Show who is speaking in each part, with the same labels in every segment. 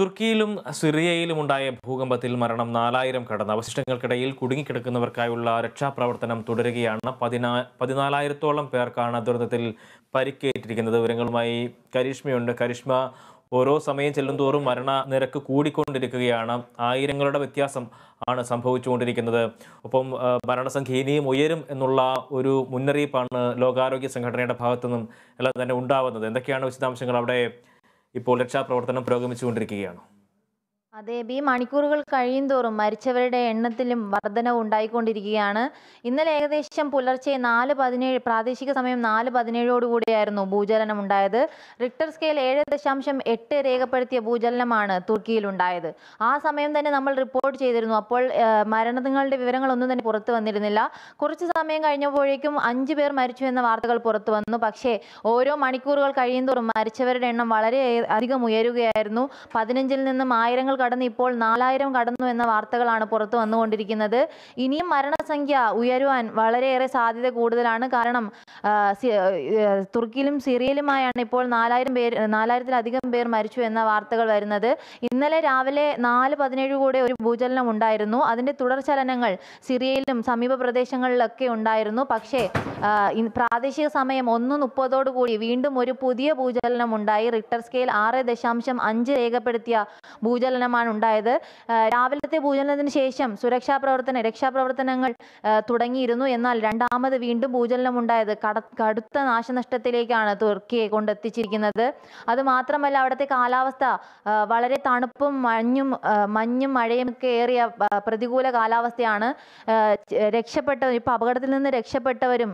Speaker 1: തുർക്കിയിലും സിറിയയിലും ഉണ്ടായ ഭൂകമ്പത്തിൽ മരണം നാലായിരം കടന്ന് അവശിഷ്ടങ്ങൾക്കിടയിൽ കുടുങ്ങിക്കിടക്കുന്നവർക്കായുള്ള രക്ഷാപ്രവർത്തനം തുടരുകയാണ് പതിനാ പതിനാലായിരത്തോളം പേർക്കാണ് ദുരന്തത്തിൽ പരിക്കേറ്റിരിക്കുന്നത് വിവരങ്ങളുമായി കരിഷ്മയുണ്ട് കരിഷ്മ ഓരോ സമയം ചെല്ലുന്തോറും മരണ നിരക്ക് കൂടിക്കൊണ്ടിരിക്കുകയാണ് ആയിരങ്ങളുടെ വ്യത്യാസം ആണ് സംഭവിച്ചുകൊണ്ടിരിക്കുന്നത് ഒപ്പം മരണസംഖ്യ ഇനിയും ഉയരും എന്നുള്ള ഒരു മുന്നറിയിപ്പാണ് ലോകാരോഗ്യ സംഘടനയുടെ നിന്നും എല്ലാം തന്നെ ഉണ്ടാവുന്നത് എന്തൊക്കെയാണ് വിശദാംശങ്ങൾ അവിടെ ഇപ്പോൾ രക്ഷാപ്രവർത്തനം പുരോഗമിച്ചുകൊണ്ടിരിക്കുകയാണോ
Speaker 2: അതെ ബി മണിക്കൂറുകൾ കഴിയുന്തോറും മരിച്ചവരുടെ എണ്ണത്തിലും വർധനവ് ഉണ്ടായിക്കൊണ്ടിരിക്കുകയാണ് ഇന്നലെ ഏകദേശം പുലർച്ചെ നാല് പതിനേഴ് പ്രാദേശിക സമയം നാല് പതിനേഴോടുകൂടിയായിരുന്നു ഭൂചലനം ഉണ്ടായത് റിക്ടർ സ്കെയിൽ ഏഴ് ദശാംശം എട്ട് രേഖപ്പെടുത്തിയ ഭൂചലനമാണ് തുർക്കിയിലുണ്ടായത് ആ സമയം തന്നെ നമ്മൾ റിപ്പോർട്ട് ചെയ്തിരുന്നു അപ്പോൾ മരണങ്ങളുടെ വിവരങ്ങളൊന്നും തന്നെ പുറത്തു വന്നിരുന്നില്ല കുറച്ച് സമയം കഴിഞ്ഞപ്പോഴേക്കും അഞ്ച് പേർ മരിച്ചു എന്ന വാർത്തകൾ പുറത്തു വന്നു പക്ഷേ ഓരോ മണിക്കൂറുകൾ കഴിയുന്തോറും മരിച്ചവരുടെ എണ്ണം വളരെ അധികം ഉയരുകയായിരുന്നു പതിനഞ്ചിൽ നിന്നും ആയിരങ്ങൾ കടന്ന് ഇപ്പോൾ നാലായിരം കടന്നു എന്ന വാർത്തകളാണ് പുറത്തു വന്നുകൊണ്ടിരിക്കുന്നത് ഇനിയും മരണസംഖ്യ ഉയരുവാൻ വളരെയേറെ സാധ്യത കൂടുതലാണ് കാരണം തുർക്കിയിലും സിറിയയിലുമായാണ് ഇപ്പോൾ നാലായിരം പേര് നാലായിരത്തിലധികം പേർ മരിച്ചു എന്ന വാർത്തകൾ വരുന്നത് ഇന്നലെ രാവിലെ നാല് പതിനേഴ് കൂടെ ഒരു ഭൂചലനം ഉണ്ടായിരുന്നു അതിൻ്റെ തുടർചലനങ്ങൾ സിറിയയിലും സമീപ പ്രദേശങ്ങളിലൊക്കെ ഉണ്ടായിരുന്നു പക്ഷേ പ്രാദേശിക സമയം ഒന്ന് മുപ്പതോടുകൂടി വീണ്ടും ഒരു പുതിയ ഭൂചലനം ഉണ്ടായി റിക്ടർ സ്കെയിൽ ആറ് ദശാംശം അഞ്ച് രേഖപ്പെടുത്തിയ ഭൂചലനമാണ് ഉണ്ടായത് രാവിലത്തെ ഭൂചലനത്തിന് ശേഷം സുരക്ഷാ പ്രവർത്തന രക്ഷാപ്രവർത്തനങ്ങൾ തുടങ്ങിയിരുന്നു എന്നാൽ രണ്ടാമത് വീണ്ടും ഭൂചലനം ഉണ്ടായത് കടുത്ത നാശനഷ്ടത്തിലേക്കാണ് തുർക്കിയെ കൊണ്ടെത്തിച്ചിരിക്കുന്നത് അതുമാത്രമല്ല അവിടുത്തെ കാലാവസ്ഥ വളരെ തണുപ്പും മഞ്ഞും മഞ്ഞും മഴയും ഒക്കെ ഏറിയ പ്രതികൂല കാലാവസ്ഥയാണ് രക്ഷപ്പെട്ട ഇപ്പോൾ അപകടത്തിൽ നിന്ന് രക്ഷപ്പെട്ടവരും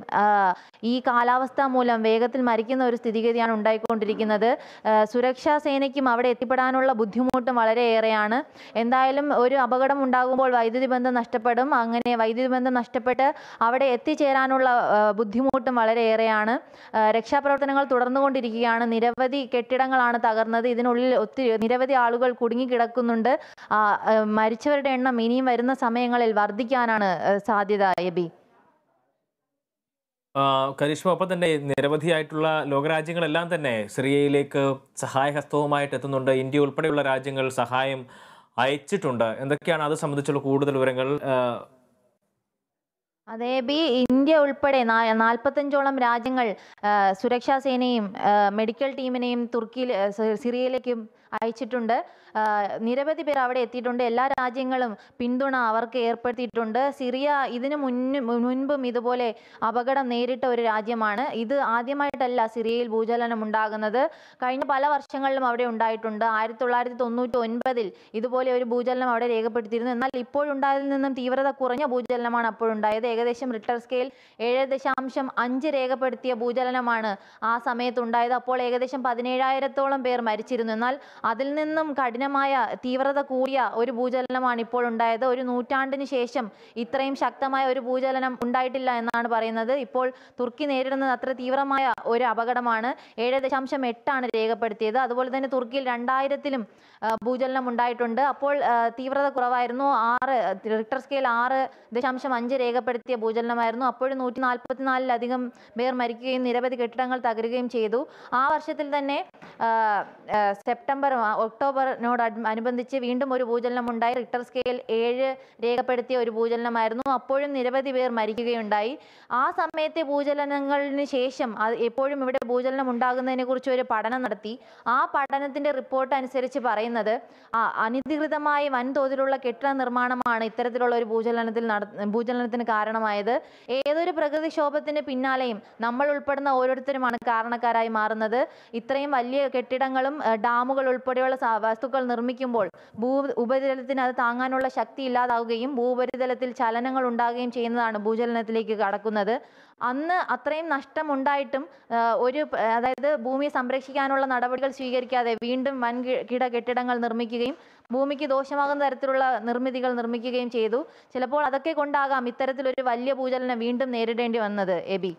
Speaker 2: ഈ കാലാവസ്ഥ മൂലം വേഗത്തിൽ മരിക്കുന്ന ഒരു സ്ഥിതിഗതിയാണ് ഉണ്ടായിക്കൊണ്ടിരിക്കുന്നത് സുരക്ഷാ സേനയ്ക്കും അവിടെ എത്തിപ്പെടാനുള്ള ബുദ്ധിമുട്ടും വളരെയേറെയാണ് എന്തായാലും ഒരു അപകടം ഉണ്ടാകുമ്പോൾ വൈദ്യുതി ബന്ധം നഷ്ടപ്പെടും അങ്ങനെ വൈദ്യുതി ബന്ധം നഷ്ടപ്പെട്ട് അവിടെ എത്തിച്ചേരാനുള്ള ബുദ്ധിമുട്ടും വളരെയേറെയാണ് രക്ഷാപ്രവർത്തനങ്ങൾ തുടർന്നുകൊണ്ടിരിക്കുകയാണ് നിരവധി കെട്ടിടങ്ങളാണ് തകർ തകർന്നത് ഇതിനുള്ളിൽ ഒത്തിരി നിരവധി ആളുകൾ കുടുങ്ങിക്കിടക്കുന്നുണ്ട് മരിച്ചവരുടെ എണ്ണം ഇനിയും വരുന്ന സമയങ്ങളിൽ വർദ്ധിക്കാനാണ് സാധ്യത എബി
Speaker 1: കരിഷ്മ ഒപ്പം തന്നെ നിരവധിയായിട്ടുള്ള ലോകരാജ്യങ്ങളെല്ലാം തന്നെ സിറിയയിലേക്ക് സഹായഹസ്തവുമായിട്ട് എത്തുന്നുണ്ട് ഇന്ത്യ ഉൾപ്പെടെയുള്ള രാജ്യങ്ങൾ സഹായം അയച്ചിട്ടുണ്ട് എന്തൊക്കെയാണ് അത് സംബന്ധിച്ചുള്ള കൂടുതൽ വിവരങ്ങൾ
Speaker 2: അതെ ബി ഇന്ത്യ ഉൾപ്പെടെ നാൽപ്പത്തഞ്ചോളം രാജ്യങ്ങൾ സുരക്ഷാ സേനയും മെഡിക്കൽ ടീമിനെയും തുർക്കിയിൽ സിറിയയിലേക്കും അയച്ചിട്ടുണ്ട് നിരവധി പേർ അവിടെ എത്തിയിട്ടുണ്ട് എല്ലാ രാജ്യങ്ങളും പിന്തുണ അവർക്ക് ഏർപ്പെടുത്തിയിട്ടുണ്ട് സിറിയ ഇതിനു മുന്നും മുൻപും ഇതുപോലെ അപകടം നേരിട്ട ഒരു രാജ്യമാണ് ഇത് ആദ്യമായിട്ടല്ല സിറിയയിൽ ഭൂചലനം ഉണ്ടാകുന്നത് കഴിഞ്ഞ പല വർഷങ്ങളിലും അവിടെ ഉണ്ടായിട്ടുണ്ട് ആയിരത്തി തൊള്ളായിരത്തി തൊണ്ണൂറ്റി ഒൻപതിൽ ഇതുപോലെ ഒരു ഭൂചലനം അവിടെ രേഖപ്പെടുത്തിയിരുന്നു എന്നാൽ ഇപ്പോഴുണ്ടായതിൽ നിന്നും തീവ്രത കുറഞ്ഞ ഭൂചലനമാണ് അപ്പോഴുണ്ടായത് ഏകദേശം റിട്ടർ സ്കെയിൽ ഏഴ് ദശാംശം അഞ്ച് രേഖപ്പെടുത്തിയ ഭൂചലനമാണ് ആ സമയത്തുണ്ടായത് അപ്പോൾ ഏകദേശം പതിനേഴായിരത്തോളം പേർ മരിച്ചിരുന്നു എന്നാൽ അതിൽ നിന്നും കഠിനമായ തീവ്രത കൂടിയ ഒരു ഭൂചലനമാണ് ഇപ്പോൾ ഉണ്ടായത് ഒരു നൂറ്റാണ്ടിന് ശേഷം ഇത്രയും ശക്തമായ ഒരു ഭൂചലനം ഉണ്ടായിട്ടില്ല എന്നാണ് പറയുന്നത് ഇപ്പോൾ തുർക്കി നേരിടുന്നത് അത്ര തീവ്രമായ ഒരു അപകടമാണ് ഏഴ് ദശാംശം എട്ടാണ് രേഖപ്പെടുത്തിയത് അതുപോലെ തന്നെ തുർക്കിയിൽ രണ്ടായിരത്തിലും ഭൂചലനം ഉണ്ടായിട്ടുണ്ട് അപ്പോൾ തീവ്രത കുറവായിരുന്നു ആറ് റിക്ടർ സ്കെയിൽ ആറ് ദശാംശം അഞ്ച് രേഖപ്പെടുത്തിയ ഭൂചലനമായിരുന്നു അപ്പോഴും നൂറ്റി നാൽപ്പത്തിനാലിലധികം പേർ മരിക്കുകയും നിരവധി കെട്ടിടങ്ങൾ തകരുകയും ചെയ്തു ആ വർഷത്തിൽ തന്നെ സെപ്റ്റംബർ ഒക്ടോബറിനോട് അനുബന്ധിച്ച് വീണ്ടും ഒരു ഭൂചലനമുണ്ടായി റിക്ടർ സ്കെയിൽ ഏഴ് രേഖപ്പെടുത്തിയ ഒരു ഭൂചലനമായിരുന്നു അപ്പോഴും നിരവധി പേർ മരിക്കുകയുണ്ടായി ആ സമയത്തെ ഭൂചലനങ്ങളിന് ശേഷം എപ്പോഴും ഇവിടെ ഭൂചലനം ഉണ്ടാകുന്നതിനെ കുറിച്ച് ഒരു പഠനം നടത്തി ആ പഠനത്തിന്റെ റിപ്പോർട്ട് അനുസരിച്ച് പറയുന്നത് അനധികൃതമായ വൻതോതിലുള്ള കെട്ടിട നിർമ്മാണമാണ് ഇത്തരത്തിലുള്ള ഒരു ഭൂചലനത്തിൽ ഭൂചലനത്തിന് കാരണമായത് ഏതൊരു പ്രകൃതിക്ഷോഭത്തിന് പിന്നാലെയും നമ്മൾ ഉൾപ്പെടുന്ന ഓരോരുത്തരുമാണ് കാരണക്കാരായി മാറുന്നത് ഇത്രയും വലിയ കെട്ടിടങ്ങളും ഡാമുകൾ ഉൾപ്പെടെയുള്ള വസ്തുക്കൾ നിർമ്മിക്കുമ്പോൾ ഭൂ ഉപരിതലത്തിന് അത് താങ്ങാനുള്ള ശക്തി ഇല്ലാതാവുകയും ഭൂപരിതലത്തിൽ ചലനങ്ങൾ ഉണ്ടാകുകയും ചെയ്യുന്നതാണ് ഭൂചലനത്തിലേക്ക് കടക്കുന്നത് അന്ന് അത്രയും നഷ്ടമുണ്ടായിട്ടും ഒരു അതായത് ഭൂമിയെ സംരക്ഷിക്കാനുള്ള നടപടികൾ സ്വീകരിക്കാതെ വീണ്ടും കിട കെട്ടിടങ്ങൾ നിർമ്മിക്കുകയും ഭൂമിക്ക് ദോഷമാകുന്ന തരത്തിലുള്ള നിർമ്മിതികൾ നിർമ്മിക്കുകയും ചെയ്തു ചിലപ്പോൾ അതൊക്കെ കൊണ്ടാകാം ഇത്തരത്തിലൊരു വലിയ ഭൂചലനം വീണ്ടും നേരിടേണ്ടി വന്നത് എബി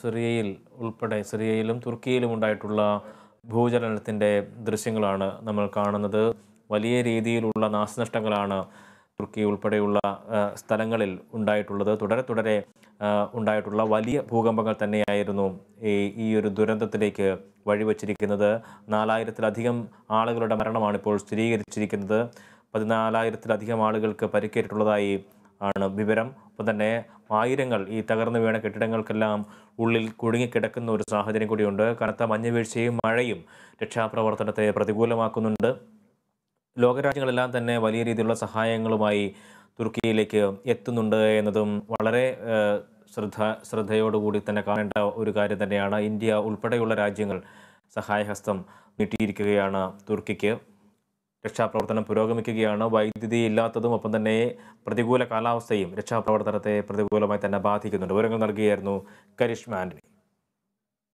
Speaker 1: സിറിയയിൽ ഉൾപ്പെടെ സിറിയയിലും തുർക്കിയിലും ഉണ്ടായിട്ടുള്ള ഭൂചലനത്തിൻ്റെ ദൃശ്യങ്ങളാണ് നമ്മൾ കാണുന്നത് വലിയ രീതിയിലുള്ള നാശനഷ്ടങ്ങളാണ് തുർക്കി ഉൾപ്പെടെയുള്ള സ്ഥലങ്ങളിൽ ഉണ്ടായിട്ടുള്ളത് തുടരെ തുടരെ ഉണ്ടായിട്ടുള്ള വലിയ ഭൂകമ്പങ്ങൾ തന്നെയായിരുന്നു ഈ ഈ ഒരു ദുരന്തത്തിലേക്ക് വഴിവച്ചിരിക്കുന്നത് നാലായിരത്തിലധികം ആളുകളുടെ മരണമാണ് ഇപ്പോൾ സ്ഥിരീകരിച്ചിരിക്കുന്നത് പതിനാലായിരത്തിലധികം ആളുകൾക്ക് പരിക്കേറ്റിട്ടുള്ളതായി ആണ് വിവരം ഇപ്പം തന്നെ ആയിരങ്ങൾ ഈ തകർന്നു വീണ കെട്ടിടങ്ങൾക്കെല്ലാം ഉള്ളിൽ കുടുങ്ങിക്കിടക്കുന്ന ഒരു സാഹചര്യം കൂടിയുണ്ട് കനത്ത മഞ്ഞുവീഴ്ചയും മഴയും രക്ഷാപ്രവർത്തനത്തെ പ്രതികൂലമാക്കുന്നുണ്ട് ലോകരാജ്യങ്ങളെല്ലാം തന്നെ വലിയ രീതിയിലുള്ള സഹായങ്ങളുമായി തുർക്കിയിലേക്ക് എത്തുന്നുണ്ട് എന്നതും വളരെ ശ്രദ്ധ ശ്രദ്ധയോടുകൂടി തന്നെ കാണേണ്ട ഒരു കാര്യം തന്നെയാണ് ഇന്ത്യ ഉൾപ്പെടെയുള്ള രാജ്യങ്ങൾ സഹായഹസ്തം നീട്ടിയിരിക്കുകയാണ് തുർക്കിക്ക് രക്ഷാപ്രവർത്തനം പുരോഗമിക്കുകയാണ് വൈദ്യുതി ഇല്ലാത്തതും ഒപ്പം തന്നെ പ്രതികൂല കാലാവസ്ഥയും രക്ഷാപ്രവർത്തനത്തെ പ്രതികൂലമായി തന്നെ ബാധിക്കുന്നുണ്ട് വിവരങ്ങൾ നൽകുകയായിരുന്നു കരിഷ്മ ആന്റണി